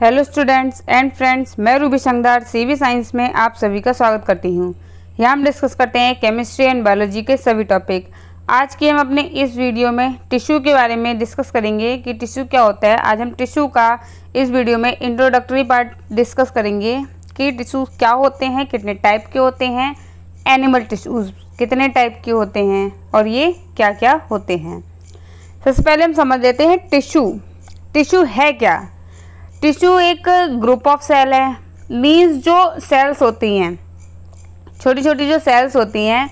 hello students and friends मैं Ruby Shangdar CV science में आप सभी का स्वागत करती हूँ यहाँ हम डिस्कस करते हैं केमिस्ट्री एंड बायोलॉजी के सभी टॉपिक आज की हम अपने इस वीडियो में टिश्यू के बारे में डिस्कस करेंगे कि टिश्यू क्या होता है आज हम टिश्यू का इस वीडियो में इंट्रोडक्टरी पार्ट डिस्कस करेंगे कि टिश्यू क्या होते हैं कितने टाइप के होते हैं एनिमल टिश्यूज़ कितने टाइप के होते हैं और ये क्या क्या होते हैं सबसे पहले हम समझ लेते हैं टिश्यू टिश्यू है क्या टिश्यू एक ग्रुप ऑफ सेल है मीन्स जो सेल्स होती हैं छोटी छोटी जो सेल्स होती हैं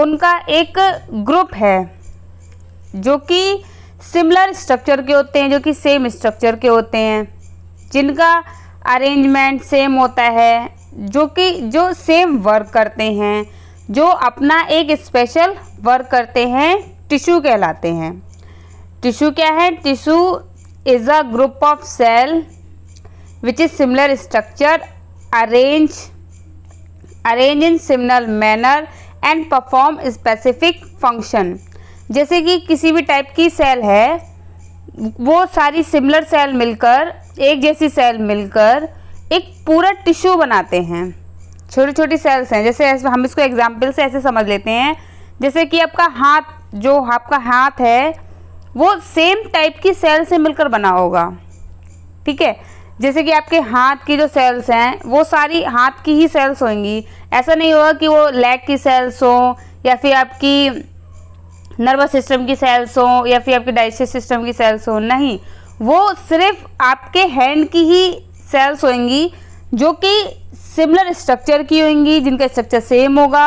उनका एक ग्रुप है जो कि सिमिलर स्ट्रक्चर के होते हैं जो कि सेम स्ट्रक्चर के होते हैं जिनका अरेंजमेंट सेम होता है जो कि जो सेम वर्क करते हैं जो अपना एक स्पेशल वर्क करते हैं टिश्यू कहलाते हैं टिश्यू क्या है tissue is a group of cell which is similar structure arrange arrange in similar manner and perform specific function जैसे कि किसी भी टाइप की सेल है वो सारी सिमिलर सेल मिलकर एक जैसी सेल मिलकर एक पूरा टिश्यू बनाते हैं छोटी छोटी सेल्स हैं जैसे हम इसको एग्जाम्पल से ऐसे समझ लेते हैं जैसे कि आपका हाथ जो आपका हाथ है वो सेम टाइप की सेल से मिलकर बना होगा ठीक है जैसे कि आपके हाथ की जो सेल्स हैं वो सारी हाथ की ही सेल्स होंगी ऐसा नहीं होगा कि वो लेग की सेल्स हों या फिर आपकी नर्वस सिस्टम की सेल्स हों या फिर आपके डाइजेस्टिव सिस्टम की सेल्स हों नहीं वो सिर्फ आपके हैंड की ही सेल्स होंगी जो कि सिमिलर स्ट्रक्चर की होंगी जिनका स्ट्रक्चर सेम होगा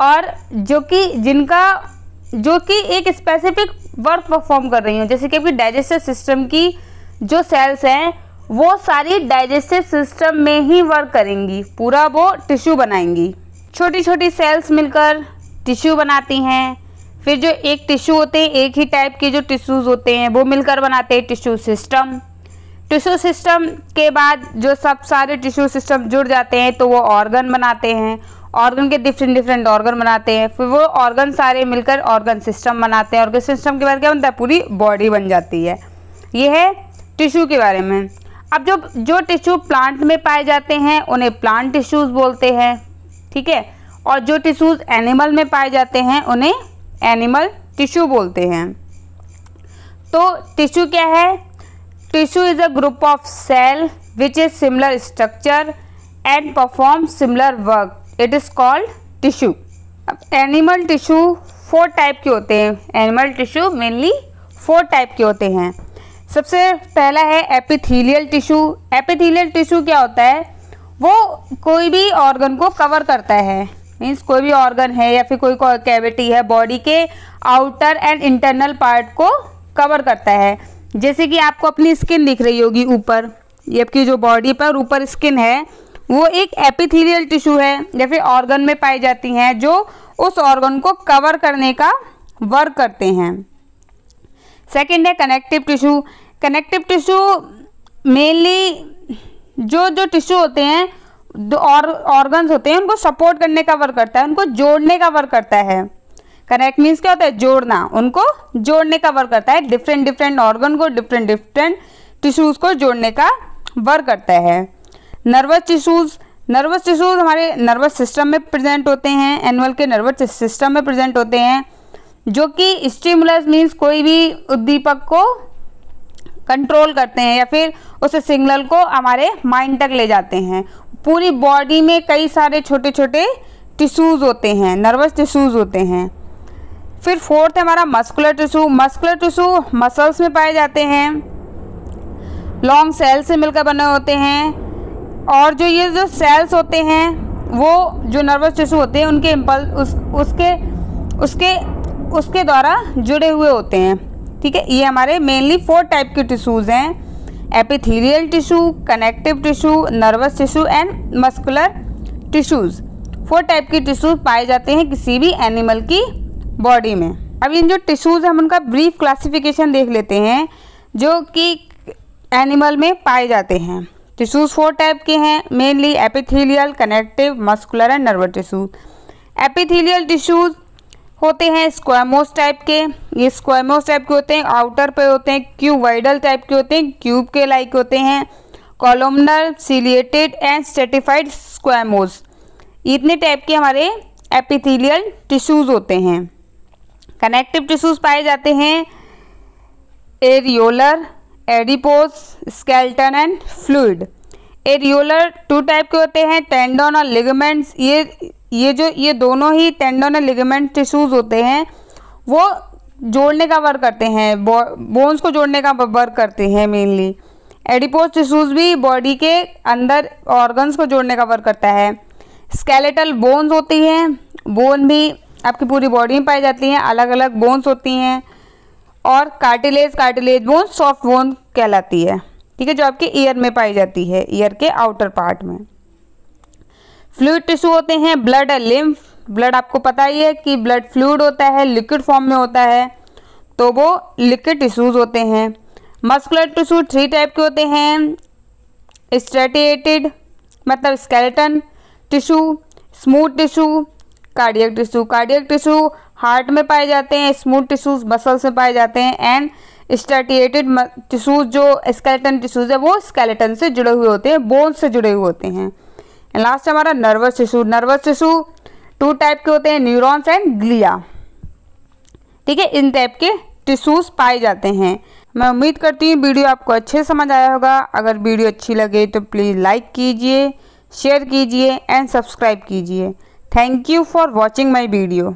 और जो कि जिनका जो कि एक स्पेसिफिक वर्क परफॉर्म कर रही हूँ जैसे कि आपकी डाइजेस्टिव सिस्टम की जो सेल्स हैं वो सारी डाइजेस्टिव सिस्टम में ही वर्क करेंगी पूरा वो टिश्यू बनाएंगी छोटी छोटी सेल्स मिलकर टिश्यू बनाती हैं फिर जो एक टिश्यू होते हैं एक ही टाइप के जो टिश्यूज़ होते हैं वो मिलकर बनाते हैं टिश्यू सिस्टम टिश्यू सिस्टम के बाद जो सब सारे टिश्यू सिस्टम जुड़ जाते हैं तो वो ऑर्गन बनाते हैं ऑर्गन के डिफरेंट डिफरेंट ऑर्गन बनाते हैं फिर वो ऑर्गन सारे मिलकर ऑर्गन सिस्टम बनाते हैं ऑर्गन सिस्टम के बाद क्या बनता है पूरी बॉडी बन जाती है ये है टिश्यू के बारे में अब जो जो टिश्यू प्लांट में पाए जाते हैं उन्हें प्लांट टिश्यूज़ बोलते हैं ठीक है और जो टिश्यूज़ एनिमल में पाए जाते हैं उन्हें एनिमल टिश्यू बोलते हैं तो टिश्यू क्या है tissue is a group of cell which is similar structure and perform similar work it is called tissue अब एनिमल टिश्यू फोर टाइप के होते हैं animal tissue mainly four type के होते हैं सबसे पहला है एपिथीलियल टिश्यू एपिथीलियल टिश्यू क्या होता है वो कोई भी ऑर्गन को कवर करता है मीन्स कोई भी ऑर्गन है या फिर कोई कैविटी है बॉडी के आउटर एंड इंटरनल पार्ट को कवर करता है जैसे कि आपको अपनी स्किन दिख रही होगी ऊपर ये आपकी जो बॉडी पर ऊपर स्किन है वो एक एपिथेलियल टिश्यू है या फिर ऑर्गन में पाई जाती हैं जो उस ऑर्गन को कवर करने का वर्क करते हैं सेकेंड है connective tissue connective tissue mainly जो जो टिश्यू होते हैं और ऑर्गन्स होते हैं उनको सपोर्ट करने का वर्क करता है उनको जोड़ने का वर्क करता है कनेक्ट मीन्स क्या होता है जोड़ना उनको जोड़ने का वर्क करता है डिफरेंट डिफरेंट ऑर्गन को डिफरेंट डिफरेंट टिश्यूज़ को जोड़ने का वर्क करता है नर्वस टिश्यूज़ नर्वस टिश्यूज़ हमारे नर्वस सिस्टम में प्रेजेंट होते हैं एनिमल के नर्वस सिस्टम में प्रेजेंट होते हैं जो कि स्टिमुलस मीन्स कोई भी उद्दीपक को कंट्रोल करते हैं या फिर उस सिग्नल को हमारे माइंड तक ले जाते हैं पूरी बॉडी में कई सारे छोटे छोटे टिश्यूज़ होते हैं नर्वस टिश्यूज़ होते हैं फिर फोर्थ है हमारा muscular tissue muscular tissue muscles में पाए जाते हैं लॉन्ग सेल्स से मिलकर बने होते हैं और जो ये जो सेल्स होते हैं वो जो नर्वस टिश्यू होते हैं उनके इम्पल उस उसके उसके उसके द्वारा जुड़े हुए होते हैं ठीक है ये हमारे मेनली फोर टाइप के टिश्यूज़ हैं epithelial tissue connective tissue nervous tissue and muscular tissues four type के टिश्यूज पाए जाते हैं किसी भी एनिमल की बॉडी में अब इन जो टिश्यूज़ हम उनका ब्रीफ क्लासिफिकेशन देख लेते हैं जो कि एनिमल में पाए जाते हैं टिश्यूज़ फोर टाइप के हैं mainly epithelial connective muscular and nervous tissues epithelial tissues होते हैं स्क्वायमोस टाइप के ये स्क्वायमोस टाइप के होते हैं आउटर पे होते हैं क्यूबाइडल टाइप के होते हैं क्यूब के लाइक होते हैं columnar ciliated and stratified squamous इतने टाइप के हमारे एपिथेलियल टिश्यूज़ होते हैं कनेक्टिव टिश्यूज़ पाए जाते हैं areolar adipose skeleton and fluid areolar two type के होते हैं टेंडन और लिगमेंट्स ये ये जो ये दोनों ही टेंडोन एंड लिगामेंट टिश्यूज होते हैं वो जोड़ने का वर्क करते हैं बोन्स को जोड़ने का वर्क करते हैं मेनली एडिपोज टिश्यूज भी बॉडी के अंदर ऑर्गन्स को जोड़ने का वर्क करता है स्केलेटल बोन्स होती हैं बोन भी आपकी पूरी बॉडी में पाई जाती हैं अलग अलग बोन्स होती हैं और cartilage cartilage bone soft bone कहलाती है ठीक है जो आपके ईयर में पाई जाती है ईयर के आउटर पार्ट में फ्लूड टिश्यू होते हैं ब्लड लिम्फ ब्लड आपको पता ही है कि ब्लड फ्लूड होता है लिक्विड फॉर्म में होता है तो वो लिक्विड टिश्यूज़ होते हैं मस्कुलर टिश्यू थ्री टाइप के होते हैं स्ट्रेटिएटेड मतलब skeleton tissue smooth tissue cardiac tissue cardiac tissue heart में पाए जाते हैं स्मूथ टिश्यूज मसल्स में पाए जाते हैं एंड स्टेटिएटेड टिश्यूज जो स्केलेटन टिश्यूज है वो स्केलेटन से जुड़े हुए होते हैं बोन से जुड़े हुए होते हैं एंड लास्ट हमारा nervous tissue nervous tissue two type के होते हैं न्यूरॉन्स एंड ग्लिया ठीक है इन टाइप के टिशूज पाए जाते हैं मैं उम्मीद करती हूँ वीडियो आपको अच्छे समझ आया होगा अगर वीडियो अच्छी लगे तो प्लीज़ लाइक कीजिए शेयर कीजिए एंड सब्सक्राइब कीजिए thank you for watching my video